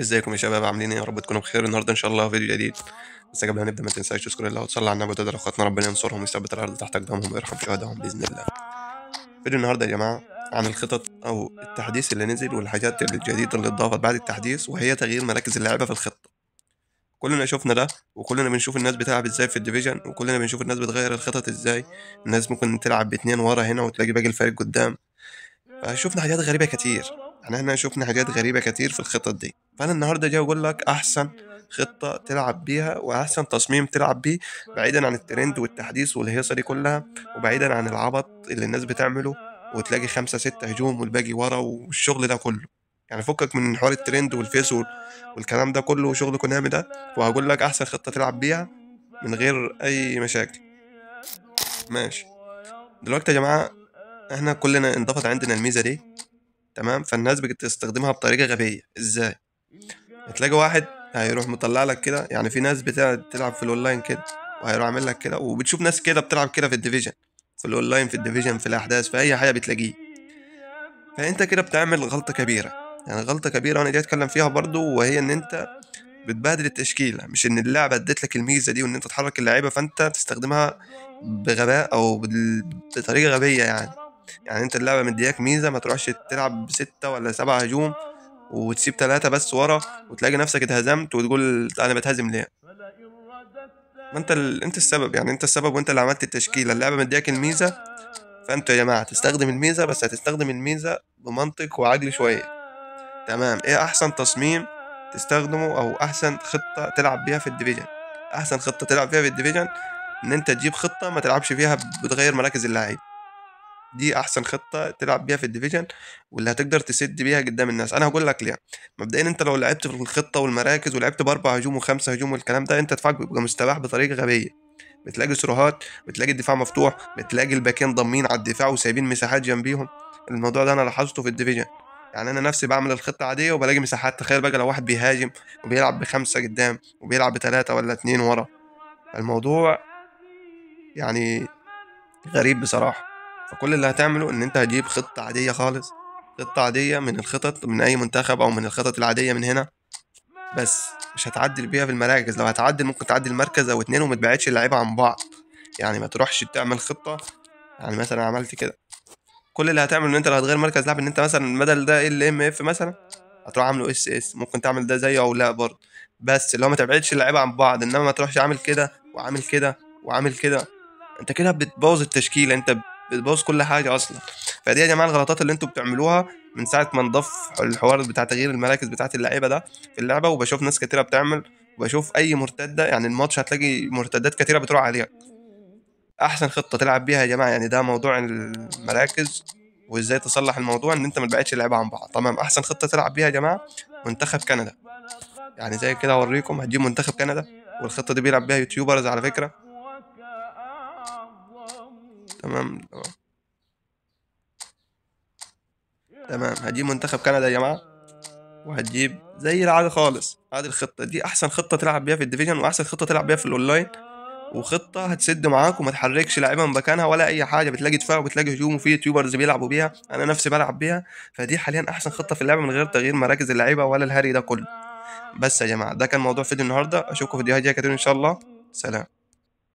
ازيكم يا شباب عاملين ايه يا رب تكونوا بخير النهارده ان شاء الله فيديو جديد بس قبل ما نبدا ما تنساش تشكر الله وتصلي على النبي وتدعو اخواتنا ربنا ينصرهم ويثبت الارض تحت اقدامهم ويرحم شهدائهم باذن الله فيديو النهارده يا جماعه عن الخطط او التحديث اللي نزل والحاجات الجديده اللي اتضافت بعد التحديث وهي تغيير مراكز اللعبه في الخطه كلنا شفنا ده وكلنا بنشوف الناس بتلعب ازاي في الديفيجن وكلنا بنشوف الناس بتغير الخطط ازاي الناس ممكن تلعب باتنين ورا هنا وتلاقي باقي الفريق قدام فشفنا حاجات غريبه كتير يعني احنا هنا شفنا حاجات غريبه كتير في الخطط دي فانا النهارده جاي اقول لك احسن أيوة، أيوة. خطه تلعب بيها واحسن تصميم تلعب بيه بعيدا عن الترند والتحديث والهيصه دي كلها وبعيدا عن العبط اللي الناس بتعمله وتلاقي خمسة ستة هجوم والباقي ورا والشغل ده كله يعني فكك من حوار الترند والفيس والكلام ده كله وشغل كونامي ده وهقول لك احسن خطه تلعب بيها من غير اي مشاكل ماشي دلوقتي يا جماعه احنا كلنا انضفت عندنا الميزه دي تمام فالناس بتستخدمها بطريقه غبيه ازاي هتلاقي واحد هيروح مطلع لك كده يعني في ناس بتلعب في الاونلاين كده وهيروح عامل لك كده وبتشوف ناس كده بتلعب كده في الديفيجن في الاونلاين في الديفيجن في الاحداث في اي حاجه بتلاقيه فانت كده بتعمل غلطه كبيره يعني غلطه كبيره وانا جاي اتكلم فيها برضو وهي ان انت بتبهدل التشكيله مش ان اللعبه اديت لك الميزه دي وان انت تحرك اللعيبه فانت تستخدمها بغباء او بطريقه غبيه يعني يعني انت اللعبه مدياك ميزه ما تروحش تلعب بستة ولا سبعة هجوم وتسيب ثلاثة بس ورا وتلاقي نفسك اتهزمت وتقول أنا بتهزم ليه ما انت ال... انت السبب يعني انت السبب وانت اللي عملت التشكيله اللعبه مدياك الميزه فانتوا يا جماعه هتستخدم الميزه بس هتستخدم الميزه بمنطق وعقل شويه تمام ايه احسن تصميم تستخدمه او احسن خطه تلعب بيها في الديفيجن احسن خطه تلعب بيها في الديفيجن ان انت تجيب خطه ما تلعبش فيها بتغير مراكز اللاعب دي احسن خطه تلعب بيها في الديفيجن واللي هتقدر تسد بيها قدام الناس انا هقول لك ليه مبدئيا انت لو لعبت في الخطه والمراكز ولعبت باربع هجوم وخمسه هجوم والكلام ده انت دفاعك بيبقى مستباح بطريقه غبيه بتلاقي سروهات بتلاقي الدفاع مفتوح بتلاقي الباكين ضامين على الدفاع وسايبين مساحات جنبيهم الموضوع ده انا لاحظته في الديفيجن يعني انا نفسي بعمل الخطه عاديه وبلاقي مساحات تخيل بقى لو واحد بيهاجم وبيلعب بخمسه قدام وبيلعب بثلاثه ولا اثنين ورا الموضوع يعني غريب بصراحه فكل اللي هتعمله ان انت هتجيب خطة عادية خالص خطة عادية من الخطط من اي منتخب او من الخطط العادية من هنا بس مش هتعدل بيها في المراكز لو هتعدل ممكن تعدل مركز او اتنين وما تبعدش اللعيبة عن بعض يعني ما تروحش تعمل خطة يعني مثلا عملت كده كل اللي هتعمله ان انت لو هتغير مركز لاعب ان انت مثلا بدل ده إيه ال ام اف مثلا هتروح عامله اس اس ممكن تعمل ده زيه او لا برضه بس اللي هو ما تبعدش اللعيبه عن بعض انما ما تروحش عامل كده وعامل كده وعامل كده انت كده بتبوظ التشكيله انت بتبوظ كل حاجه اصلا فدي يا جماعه الغلطات اللي انتوا بتعملوها من ساعه ما انضاف الحوار بتاع تغيير المراكز بتاعه اللعيبه ده في اللعبه وبشوف ناس كتيره بتعمل وبشوف اي مرتده يعني الماتش هتلاقي مرتدات كتيره بتروح عليها احسن خطه تلعب بيها يا جماعه يعني ده موضوع المراكز وازاي تصلح الموضوع ان انت ما تبعدش اللعيبه عن بعض تمام احسن خطه تلعب بيها يا جماعه منتخب كندا يعني زي كده اوريكم هتجيب منتخب كندا والخطه دي بيلعب بيها يوتيوبرز على فكره تمام تمام هجيب منتخب كندا يا جماعه وهتجيب زي العاده خالص هذه الخطه دي احسن خطه تلعب بيها في الديفيجن واحسن خطه تلعب بيها في الاونلاين وخطه هتسد معاك وما تحركش لاعيبه من مكانها ولا اي حاجه بتلاقي دفاع وبتلاقي هجوم وفي يوتيوبرز بيلعبوا بيها انا نفسي بلعب بيها فدي حاليا احسن خطه في اللعبه من غير تغيير مراكز اللعيبه ولا الهري ده كله بس يا جماعه ده كان موضوع فيديو النهارده اشوفكم في فيديوهات جايه كتير ان شاء الله سلام